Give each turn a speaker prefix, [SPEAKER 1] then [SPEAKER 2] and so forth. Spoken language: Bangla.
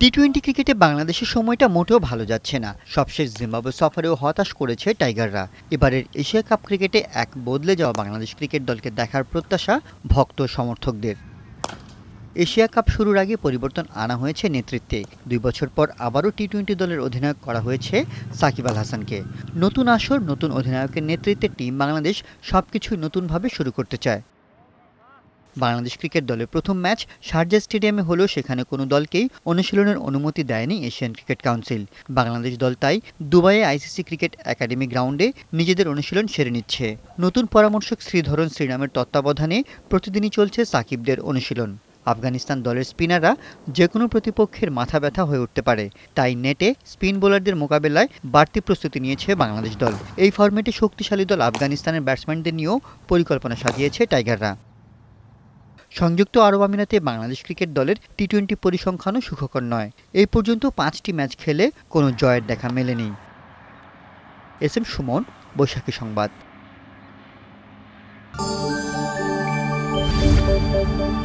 [SPEAKER 1] টি টোয়েন্টি ক্রিকেটে বাংলাদেশের সময়টা মোটেও ভালো যাচ্ছে না সবশেষ জিম্বাবু সফরেও হতাশ করেছে টাইগাররা এবারের এশিয়া কাপ ক্রিকেটে এক বদলে যাওয়া বাংলাদেশ ক্রিকেট দলকে দেখার প্রত্যাশা ভক্ত সমর্থকদের এশিয়া কাপ শুরুর আগে পরিবর্তন আনা হয়েছে নেতৃত্বে দুই বছর পর আবারও টি টোয়েন্টি দলের অধিনায়ক করা হয়েছে সাকিব আল হাসানকে নতুন আসর নতুন অধিনায়কের নেতৃত্বে টিম বাংলাদেশ কিছুই নতুনভাবে শুরু করতে চায় বাংলাদেশ ক্রিকেট দলের প্রথম ম্যাচ শারজা স্টেডিয়ামে হলেও সেখানে কোনো দলকেই অনুশীলনের অনুমতি দেয়নি এশিয়ান ক্রিকেট কাউন্সিল বাংলাদেশ দল তাই দুবাইয়ে আইসিসি ক্রিকেট একাডেমি গ্রাউন্ডে নিজেদের অনুশীলন সেরে নিচ্ছে নতুন পরামর্শক শ্রীধরন শ্রীরামের তত্ত্বাবধানে প্রতিদিনই চলছে সাকিবদের অনুশীলন আফগানিস্তান দলের স্পিনাররা যে কোনো প্রতিপক্ষের মাথা ব্যথা হয়ে উঠতে পারে তাই নেটে স্পিন বোলারদের মোকাবেলায় বাড়তি প্রস্তুতি নিয়েছে বাংলাদেশ দল এই ফর্মেটে শক্তিশালী দল আফগানিস্তানের ব্যাটসম্যানদের নিয়েও পরিকল্পনা সাজিয়েছে টাইগাররা সংযুক্ত আরব আমিরাতে বাংলাদেশ ক্রিকেট দলের টি টোয়েন্টি পরিসংখ্যানও সুখকর নয় এই পর্যন্ত পাঁচটি ম্যাচ খেলে কোনো জয়ের দেখা মেলেনি এস এম সুমন বৈশাখী সংবাদ